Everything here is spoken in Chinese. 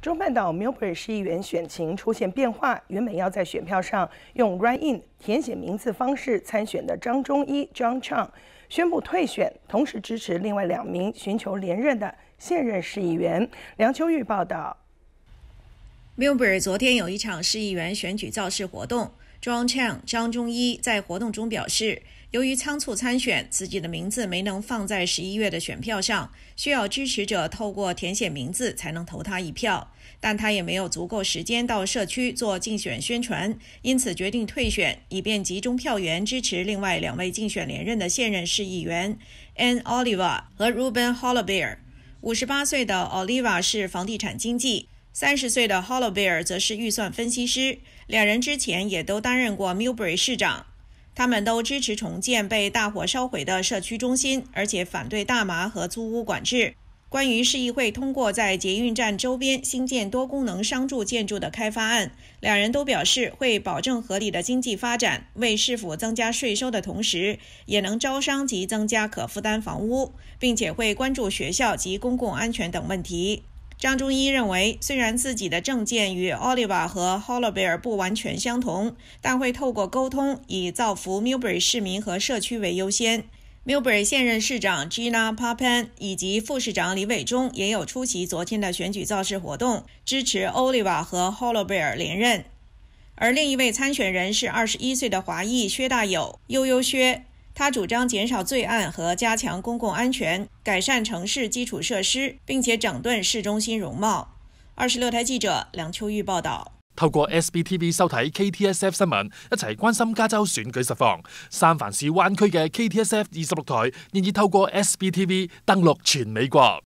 中半岛 Milbury 市议员选情出现变化，原本要在选票上用 “run in” 填写名字方式参选的张忠一 （John Chang） 宣布退选，同时支持另外两名寻求连任的现任市议员。梁秋玉报道。Milbury 昨天有一场市议员选举造势活动。John Chang 张中一在活动中表示，由于仓促参选，自己的名字没能放在十一月的选票上，需要支持者透过填写名字才能投他一票。但他也没有足够时间到社区做竞选宣传，因此决定退选，以便集中票源支持另外两位竞选连任的现任市议员，Anne Oliva 和 Ruben h o l l a b e a r 五十八岁的 Oliva 是房地产经纪。三十岁的 h o l l o w a 尔则是预算分析师，两人之前也都担任过 Millbury 市长。他们都支持重建被大火烧毁的社区中心，而且反对大麻和租屋管制。关于市议会通过在捷运站周边新建多功能商住建筑的开发案，两人都表示会保证合理的经济发展，为市府增加税收的同时，也能招商及增加可负担房屋，并且会关注学校及公共安全等问题。张忠一认为，虽然自己的政见与奥利瓦和 h o l b e a r 不完全相同，但会透过沟通，以造福 Millbury 市民和社区为优先。Millbury 现任市长 Gina Papen 以及副市长李伟忠也有出席昨天的选举造势活动，支持奥利瓦和 h o l b e a r 连任。而另一位参选人是21岁的华裔薛大友，悠悠薛。他主张减少罪案和加强公共安全，改善城市基础设施，并且整顿市中心容貌。二十六台记者梁秋玉报道。透过 SBTV 收睇 KTSF 新闻，一齐关心加州选举实况。三藩市湾区嘅 KTSF 二十六台，愿意透过 SBTV 登陆全美国。